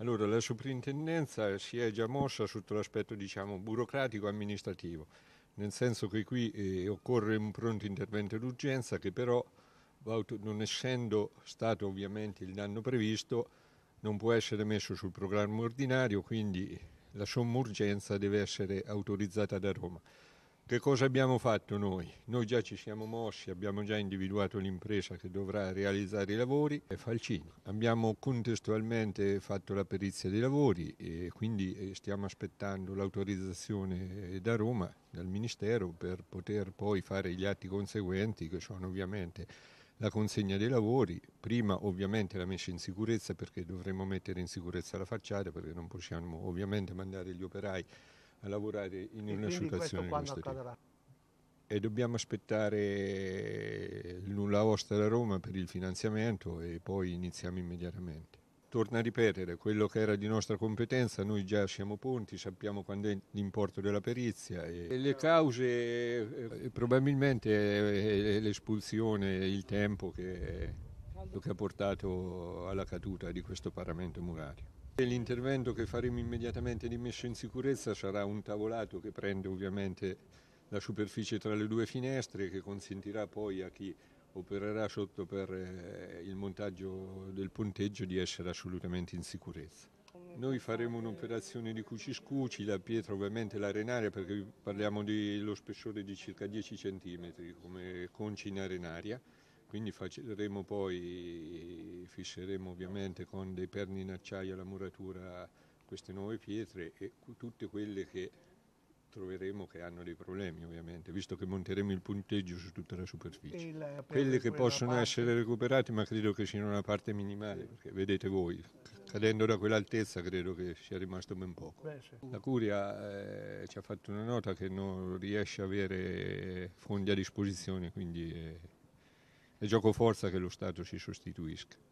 Allora, la soprintendenza si è già mossa sotto l'aspetto diciamo, burocratico-amministrativo, nel senso che qui eh, occorre un pronto intervento d'urgenza che però, non essendo stato ovviamente il danno previsto, non può essere messo sul programma ordinario, quindi la somma urgenza deve essere autorizzata da Roma. Che cosa abbiamo fatto noi? Noi già ci siamo mossi, abbiamo già individuato l'impresa che dovrà realizzare i lavori, è Falcini. Abbiamo contestualmente fatto la perizia dei lavori e quindi eh, stiamo aspettando l'autorizzazione eh, da Roma, dal Ministero, per poter poi fare gli atti conseguenti che sono ovviamente la consegna dei lavori, prima ovviamente la messa in sicurezza perché dovremo mettere in sicurezza la facciata perché non possiamo ovviamente mandare gli operai a lavorare in e una situazione quando accadrà? E dobbiamo aspettare il nulla osta da Roma per il finanziamento e poi iniziamo immediatamente. Torna a ripetere, quello che era di nostra competenza, noi già siamo ponti, sappiamo quando è l'importo della perizia e le cause eh, eh probabilmente è l'espulsione, il tempo che, che ha portato alla caduta di questo paramento murario. L'intervento che faremo immediatamente di messa in sicurezza sarà un tavolato che prende ovviamente la superficie tra le due finestre che consentirà poi a chi opererà sotto per eh, il montaggio del ponteggio di essere assolutamente in sicurezza. Noi faremo un'operazione di cuci la pietra ovviamente l'arenaria perché parliamo dello spessore di circa 10 cm come conci in arenaria, quindi faremo poi fisseremo ovviamente con dei perni in acciaio alla muratura queste nuove pietre e tutte quelle che troveremo che hanno dei problemi ovviamente, visto che monteremo il punteggio su tutta la superficie. La, Quelle che possono parte... essere recuperate, ma credo che siano una parte minimale, perché vedete voi, cadendo da quell'altezza credo che sia rimasto ben poco. Beh, sì. La Curia eh, ci ha fatto una nota che non riesce a avere fondi a disposizione, quindi è, è gioco forza che lo Stato si sostituisca.